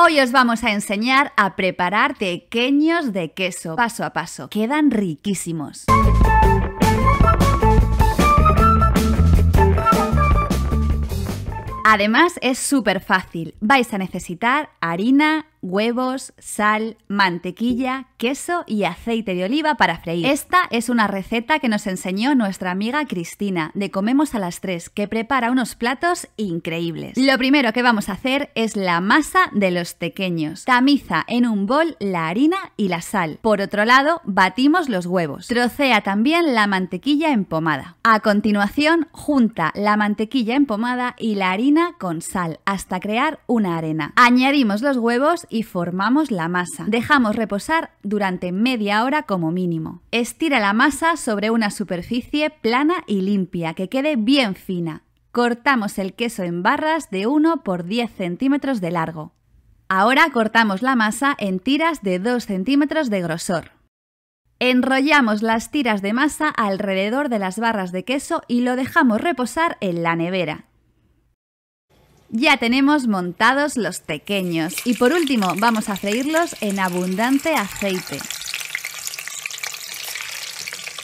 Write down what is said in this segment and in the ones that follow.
Hoy os vamos a enseñar a preparar pequeños de queso paso a paso. Quedan riquísimos. Además es súper fácil. Vais a necesitar harina, huevos, sal, mantequilla, queso y aceite de oliva para freír. Esta es una receta que nos enseñó nuestra amiga Cristina de Comemos a las tres que prepara unos platos increíbles. Lo primero que vamos a hacer es la masa de los pequeños. Tamiza en un bol la harina y la sal. Por otro lado, batimos los huevos. Trocea también la mantequilla empomada. A continuación, junta la mantequilla empomada y la harina con sal hasta crear una arena. Añadimos los huevos y formamos la masa. Dejamos reposar durante media hora como mínimo. Estira la masa sobre una superficie plana y limpia, que quede bien fina. Cortamos el queso en barras de 1 por 10 centímetros de largo. Ahora cortamos la masa en tiras de 2 centímetros de grosor. Enrollamos las tiras de masa alrededor de las barras de queso y lo dejamos reposar en la nevera, ya tenemos montados los pequeños y por último vamos a freírlos en abundante aceite.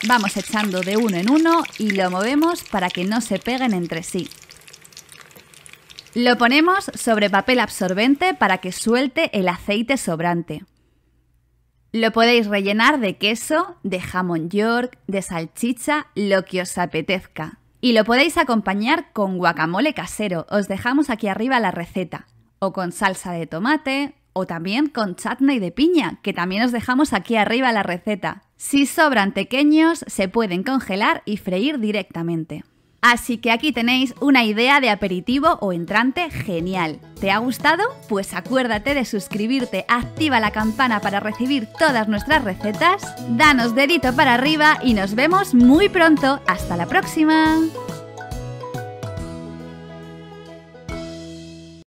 Vamos echando de uno en uno y lo movemos para que no se peguen entre sí. Lo ponemos sobre papel absorbente para que suelte el aceite sobrante. Lo podéis rellenar de queso, de jamón york, de salchicha, lo que os apetezca. Y lo podéis acompañar con guacamole casero, os dejamos aquí arriba la receta, o con salsa de tomate, o también con chutney de piña, que también os dejamos aquí arriba la receta. Si sobran pequeños, se pueden congelar y freír directamente. Así que aquí tenéis una idea de aperitivo o entrante genial. ¿Te ha gustado? Pues acuérdate de suscribirte, activa la campana para recibir todas nuestras recetas, danos dedito para arriba y nos vemos muy pronto. ¡Hasta la próxima!